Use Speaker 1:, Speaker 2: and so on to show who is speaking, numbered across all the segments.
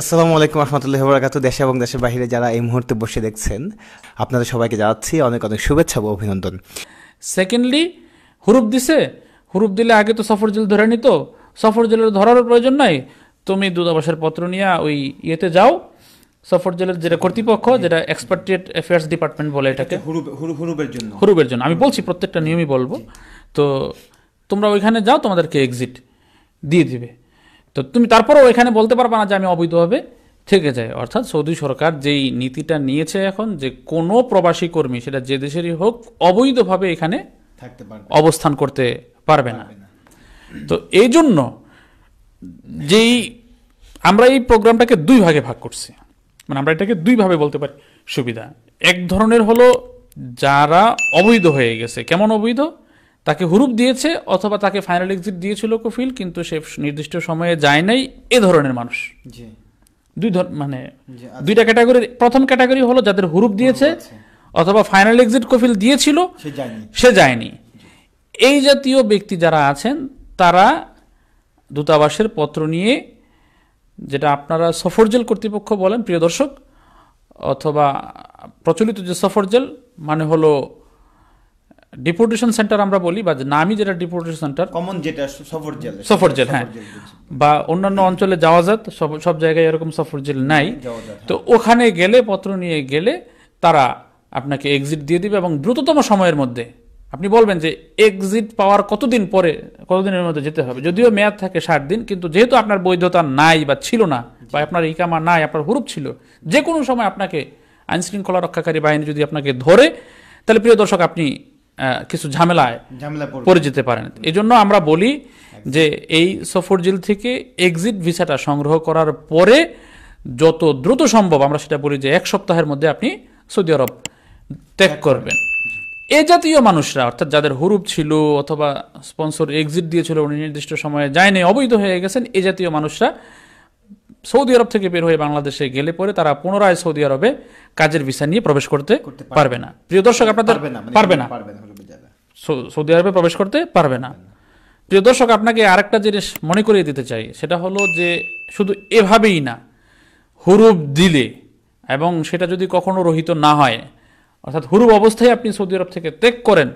Speaker 1: আসসালামু আলাইকুম রহমতুল্লাহ বরাকাত দেশে এবং দেশের বাহিরে যারা এই মুহূর্তে বসে দেখছেন আপনাদের সবাইকে জানাচ্ছি অনেক অনেক শুভেচ্ছা ও অভিনন্দন সেকেন্ডলি হুরুপ দিছে হুরুপ দিলে আগে তো সফর জেল ধরে নিত সফর জেলের ধরারও প্রয়োজন নাই তুমি দূতাবাসের পত্র নিয়ে ওই ইয়েতে যাও সফর জেলের যেটা কর্তৃপক্ষ যেটা এক্সপার্টেড অ্যাফেয়ার্স ডিপার্টমেন্ট বলে এটাকে হুরুবের জন্য হুরুবের জন্য আমি বলছি প্রত্যেকটা নিয়মই বলবো তো তোমরা ওইখানে যাও তোমাদেরকে এক্সিট দিয়ে দিবে তো তুমি তারপরেও এখানে বলতে পারবে না যে আমি অবৈধভাবে থেকে যায় অর্থাৎ সৌদি সরকার যেই নীতিটা নিয়েছে এখন যে কোনো প্রবাসী কর্মী সেটা যে দেশেরই হোক অবৈধভাবে এখানে থাকতে পারবে অবস্থান করতে পারবে না তো এই জন্য যেই আমরা এই প্রোগ্রামটাকে দুই ভাগে ভাগ করছি মানে আমরা এটাকে দুইভাবে বলতে পারি সুবিধা এক ধরনের হলো যারা অবৈধ হয়ে গেছে কেমন অবৈধ তাকে হুরুপ দিয়েছে অথবা তাকে ফাইনাল এক্সিট দিয়েছিল কফিল কিন্তু সে নির্দিষ্ট সময়ে যায় নাই এ ধরনের মানুষ দুই মানে আচ্ছা। দুইটা ক্যাটাগরি প্রথম ক্যাটাগরি হলো যাদের হুরুপ দিয়েছে অথবা ফাইনাল এক্সিট কফিল দিয়েছিল সে যায়নি এই জাতীয় ব্যক্তি যারা আছেন তারা দূতাবাসের পত্র নিয়ে যেটা আপনারা সফরজেল কর্তৃপক্ষ বলেন প্রিয় দর্শক অথবা প্রচলিত যে সফরজেল মানে হলো ডিপোর্টেশন সেন্টার আমরা বলি বা নামই যেটা ডিপোর্টেশন সেন্টার কমন যেটা সফর জেল সফর জেল হ্যাঁ বা অন্যান্য অঞ্চলে যাওয়া যাত সব সব জায়গায় এরকম সফর জেল নাই হ্যাঁ। তো ওখানে গেলে পত্র নিয়ে গেলে তারা আপনাকে এক্সিট দিয়ে দিবে এবং দ্রুততম সময়ের মধ্যে আপনি বলবেন যে এক্সিট পাওয়ার কতদিন পরে কতদিনের মধ্যে যেতে হবে যদিও মেয়াদ থাকে ষাট দিন কিন্তু যেহেতু আপনার বৈধতা নাই বা ছিল না বা আপনার ইকামা নাই আপনার হুরুপ ছিল যে কোনো সময় আপনাকে আইনশৃঙ্খলা রক্ষাকারী বাহিনী যদি আপনাকে ধরে তাহলে প্রিয় দর্শক আপনি কিছু ঝামেলায় পড়ে যেতে পারেন এই জন্য আমরা বলি যে এই সফরজিল থেকে এক্সিট ভিসাটা সংগ্রহ করার পরে যত দ্রুত সম্ভব আমরা সেটা বলি যে এক সপ্তাহের মধ্যে আপনি সৌদি আরব ত্যাগ করবেন এ জাতীয় মানুষরা অর্থাৎ যাদের হুরুপ ছিল অথবা স্পন্সর এক্সিট দিয়েছিল উনি নির্দিষ্ট সময়ে যায়নি অবৈধ হয়ে গেছেন এ জাতীয় মানুষরা সৌদি আরব থেকে বের হয়ে বাংলাদেশে গেলে পরে তারা পুনরায় সৌদি আরবে কাজের ভিসা নিয়ে প্রবেশ করতে পারবে না প্রিয় দর্শক আপনাদের পারবে না মানে সৌদি আরবে প্রবেশ করতে পারবে না প্রিয় দর্শক আপনাকে আরেকটা জিনিস মনে করিয়ে দিতে চাই সেটা হলো যে শুধু এভাবেই না হুরুব দিলে এবং সেটা যদি কখনো রহিত না হয় অর্থাৎ হুরুব অবস্থায় আপনি সৌদি আরব থেকে ত্যাগ করেন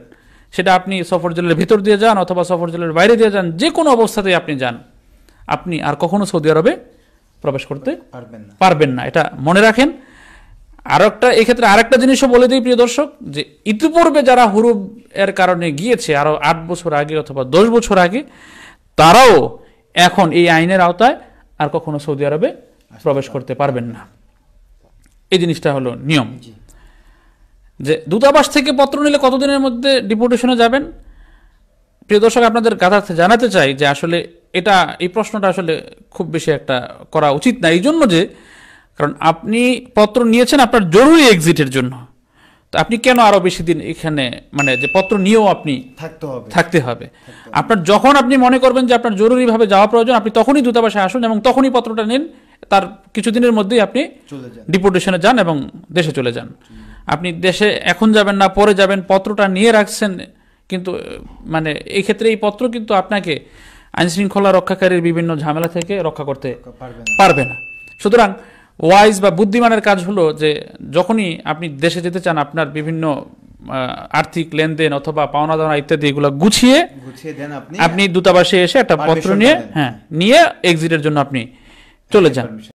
Speaker 1: সেটা আপনি সফর জেলের ভিতর দিয়ে যান অথবা সফর জেলের বাইরে দিয়ে যান যে কোনো অবস্থাতেই আপনি যান আপনি আর কখনো সৌদি আরবে প্রবেশ করতে পারবেন না পারবেন না এটা মনে রাখেন আর একটা এক্ষেত্রে আরেকটা জিনিসও বলে দিই প্রিয় দর্শক যে ইতিপূর্বে যারা হুরুব এর কারণে গিয়েছে আরও আট বছর আগে অথবা দশ বছর আগে তারাও এখন এই আইনের আওতায় আর কখনো সৌদি আরবে প্রবেশ করতে পারবেন না এই জিনিসটা হলো নিয়ম যে দূতাবাস থেকে পত্র নিলে কতদিনের মধ্যে ডিপুটেশনে যাবেন প্রিয় দর্শক আপনাদের কাতার্থে জানাতে চাই যে আসলে এটা এই প্রশ্নটা আসলে খুব বেশি একটা করা উচিত না এই জন্য যে কারণ আপনি পত্র নিয়েছেন আপনার জরুরি এক্সিটের জন্য তো আপনি কেন আরও বেশি দিন এখানে মানে যে পত্র নিয়েও আপনি থাকতে হবে থাকতে হবে আপনার যখন আপনি মনে করবেন যে আপনার জরুরিভাবে যাওয়া প্রয়োজন আপনি তখনই দূতাবাসে আসুন এবং তখনই পত্রটা নিন তার কিছুদিনের মধ্যেই আপনি ডিপোর্টেশনে যান এবং দেশে চলে যান আপনি দেশে এখন যাবেন না পরে যাবেন পত্রটা নিয়ে রাখছেন কিন্তু মানে এই ক্ষেত্রে এই পত্র কিন্তু আপনাকে আইনশৃঙ্খলা রক্ষাকারীর বিভিন্ন ঝামেলা থেকে রক্ষা করতে পারবে না সুতরাং ওয়াইজ বা বুদ্ধিমানের কাজ হলো যে যখনই আপনি দেশে যেতে চান আপনার বিভিন্ন আর্থিক লেনদেন অথবা পাওনা দাওনা ইত্যাদি এগুলো গুছিয়ে আপনি দূতাবাসে এসে একটা পত্র নিয়ে হ্যাঁ নিয়ে এক্সিটের জন্য আপনি চলে যান